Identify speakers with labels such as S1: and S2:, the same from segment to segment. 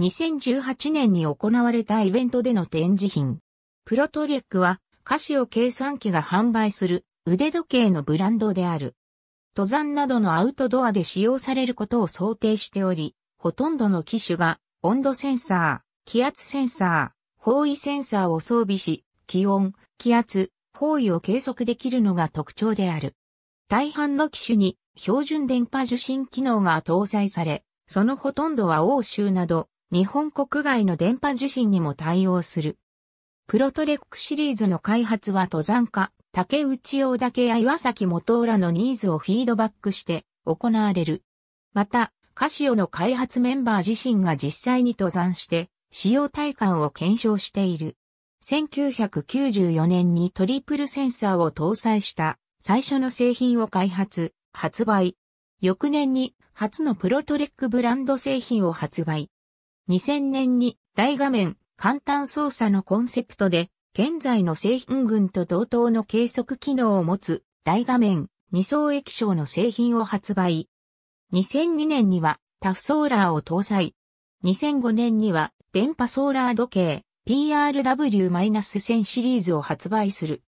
S1: 2018年に行われたイベントでの展示品。プロトレックは、カシオ計算機が販売する腕時計のブランドである。登山などのアウトドアで使用されることを想定しており、ほとんどの機種が温度センサー、気圧センサー、方位センサーを装備し、気温、気圧、方位を計測できるのが特徴である。大半の機種に標準電波受信機能が搭載され、そのほとんどは欧州など日本国外の電波受信にも対応する。プロトレックシリーズの開発は登山家、竹内大竹や岩崎元浦のニーズをフィードバックして行われる。また、カシオの開発メンバー自身が実際に登山して、使用体感を検証している。1994年にトリプルセンサーを搭載した最初の製品を開発、発売。翌年に初のプロトレックブランド製品を発売。2000年に大画面簡単操作のコンセプトで現在の製品群と同等の計測機能を持つ大画面二層液晶の製品を発売。2002年にはタフソーラーを搭載。2005年には電波ソーラー時計 PRW-1000 シリーズを発売する。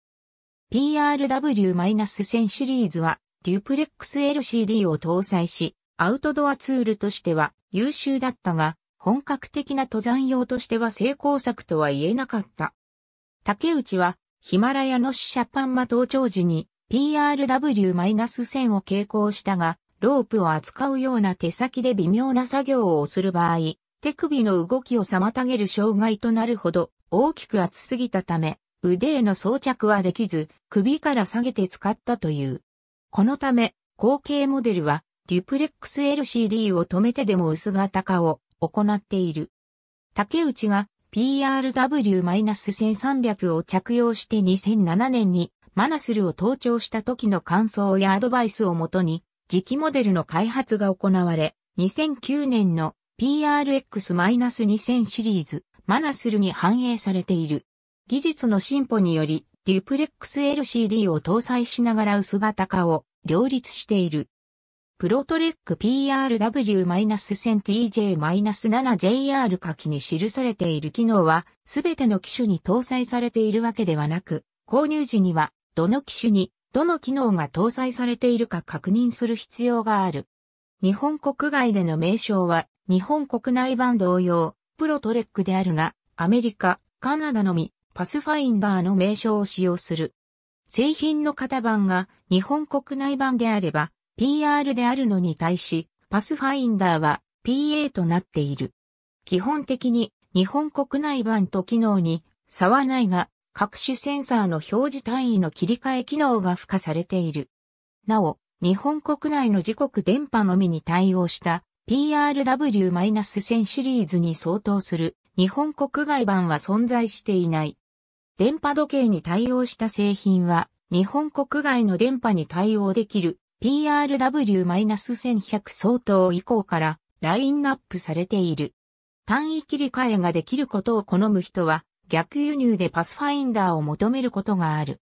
S1: PRW-1000 シリーズはデュプレックス LCD を搭載し、アウトドアツールとしては優秀だったが、本格的な登山用としては成功作とは言えなかった。竹内は、ヒマラヤのシャパンマ登頂時に PRW-1000 を傾向したが、ロープを扱うような手先で微妙な作業をする場合、手首の動きを妨げる障害となるほど大きく厚すぎたため、腕への装着はできず、首から下げて使ったという。このため、後継モデルは、デュプレックス LCD を止めてでも薄型化を行っている。竹内が PRW-1300 を着用して2007年にマナスルを登頂した時の感想やアドバイスをもとに、次期モデルの開発が行われ、2009年の PRX-2000 シリーズ、マナスルに反映されている。技術の進歩により、デュプレックス LCD を搭載しながら薄型化を両立している。プロトレック PRW-1000TJ-7JR 下記に記されている機能は、すべての機種に搭載されているわけではなく、購入時には、どの機種に、どの機能が搭載されているか確認する必要がある。日本国外での名称は、日本国内版同様、プロトレックであるが、アメリカ、カナダのみ、パスファインダーの名称を使用する。製品の型番が日本国内版であれば、PR であるのに対し、パスファインダーは PA となっている。基本的に日本国内版と機能に差はないが、各種センサーの表示単位の切り替え機能が付加されている。なお、日本国内の自国電波のみに対応した PRW-1000 シリーズに相当する日本国外版は存在していない。電波時計に対応した製品は日本国外の電波に対応できる PRW-1100 相当以降からラインナップされている。単位切り替えができることを好む人は逆輸入でパスファインダーを求めることがある。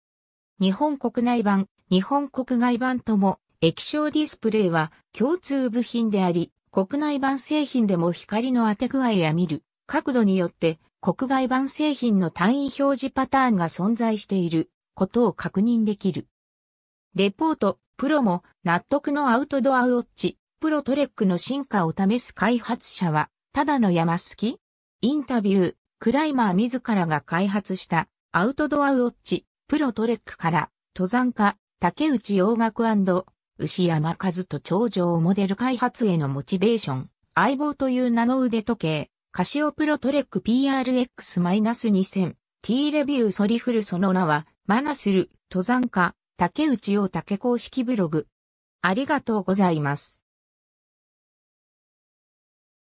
S1: 日本国内版、日本国外版とも液晶ディスプレイは共通部品であり、国内版製品でも光の当て具合や見る角度によって国外版製品の単位表示パターンが存在していることを確認できる。レポート、プロも納得のアウトドアウォッチ、プロトレックの進化を試す開発者は、ただの山好きインタビュー、クライマー自らが開発したアウトドアウォッチ、プロトレックから、登山家、竹内洋楽牛山和人頂上モデル開発へのモチベーション、相棒という名の腕時計、カシオプロトレック PRX-2000、T レビューソリフルその名は、マナスル、登山家、竹内を竹公式ブログ。ありがとうございます。